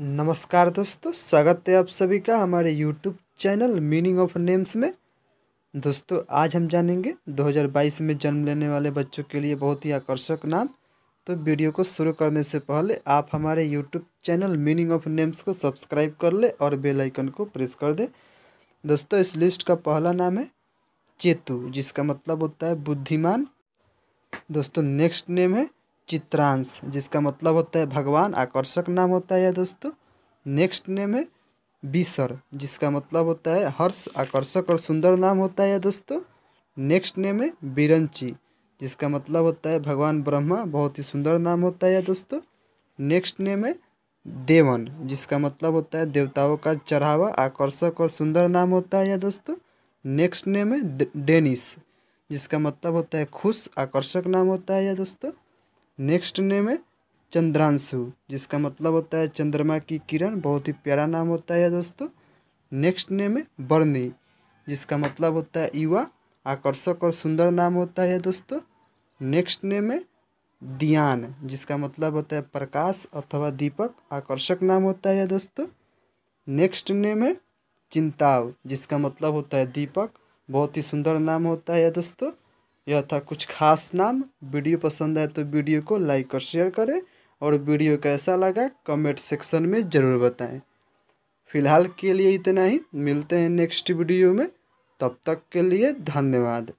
नमस्कार दोस्तों स्वागत है आप सभी का हमारे YouTube channel meaning of names में दोस्तों आज हम जानेंगे 2022 में जन्म लेने वाले बच्चों के लिए बहुत ही आकर्षक नाम तो वीडियो को शुरू करने से पहले आप हमारे YouTube channel meaning of names को सब्सक्राइब कर ले और बेल आइकन को प्रेस कर दे दोस्तों इस लिस्ट का पहला नाम है चेतु जिसका मतलब होता है बुद्धिमान दोस्तों नेक्स्ट नेम है चित्रांश जिसका मतलब होता है भगवान आकर्षक नाम होता है या दोस्तों नेक्स्ट नेम है बीसर जिसका मतलब होता है हर्ष आकर्षक और सुंदर नाम होता है या दोस्तों नेक्स्ट नेम है बिरंची जिसका मतलब होता है भगवान ब्रह्मा बहुत ही सुंदर नाम होता है या दोस्तों नेक्स्ट नेम है देवन जिसका मतलब होता है देवताओं का चढ़ावा आकर्षक और सुंदर नाम होता है या दोस्तों नेक्स्ट नेम है डेनिस जिसका मतलब होता है खुश आकर्षक नाम होता है या दोस्तों नेक्स्ट नेम है चंद्रांशु जिसका मतलब होता है चंद्रमा की किरण बहुत ही प्यारा नाम होता है दोस्तों नेक्स्ट नेम है बर्नी जिसका मतलब होता है युवा आकर्षक और सुंदर नाम होता है दोस्तों नेक्स्ट नेम है दियान जिसका मतलब होता है प्रकाश अथवा दीपक आकर्षक नाम होता है दोस्तों नेक्स्ट नेम है चिंताव जिसका मतलब होता है दीपक बहुत ही सुंदर नाम होता है दोस्तों यह था कुछ खास नाम वीडियो पसंद आए तो वीडियो को लाइक और शेयर करें और वीडियो कैसा लगा कमेंट सेक्शन में ज़रूर बताएं फिलहाल के लिए इतना ही मिलते हैं नेक्स्ट वीडियो में तब तक के लिए धन्यवाद